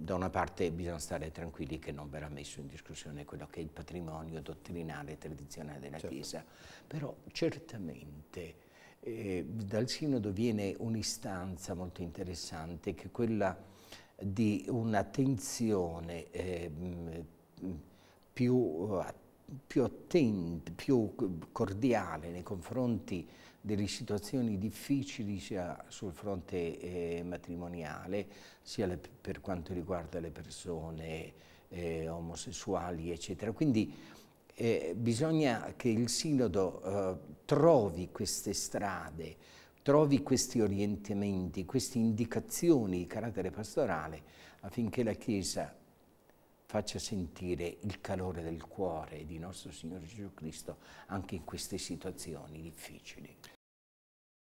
Da una parte bisogna stare tranquilli che non verrà messo in discussione quello che è il patrimonio dottrinale e tradizionale della certo. Chiesa, però certamente eh, dal Sinodo viene un'istanza molto interessante che è quella di un'attenzione eh, più attiva eh, più attento, più cordiale nei confronti delle situazioni difficili sia sul fronte eh, matrimoniale, sia le, per quanto riguarda le persone eh, omosessuali, eccetera. Quindi eh, bisogna che il Sinodo eh, trovi queste strade, trovi questi orientamenti, queste indicazioni di carattere pastorale affinché la Chiesa faccia sentire il calore del cuore di nostro Signore Gesù Cristo anche in queste situazioni difficili.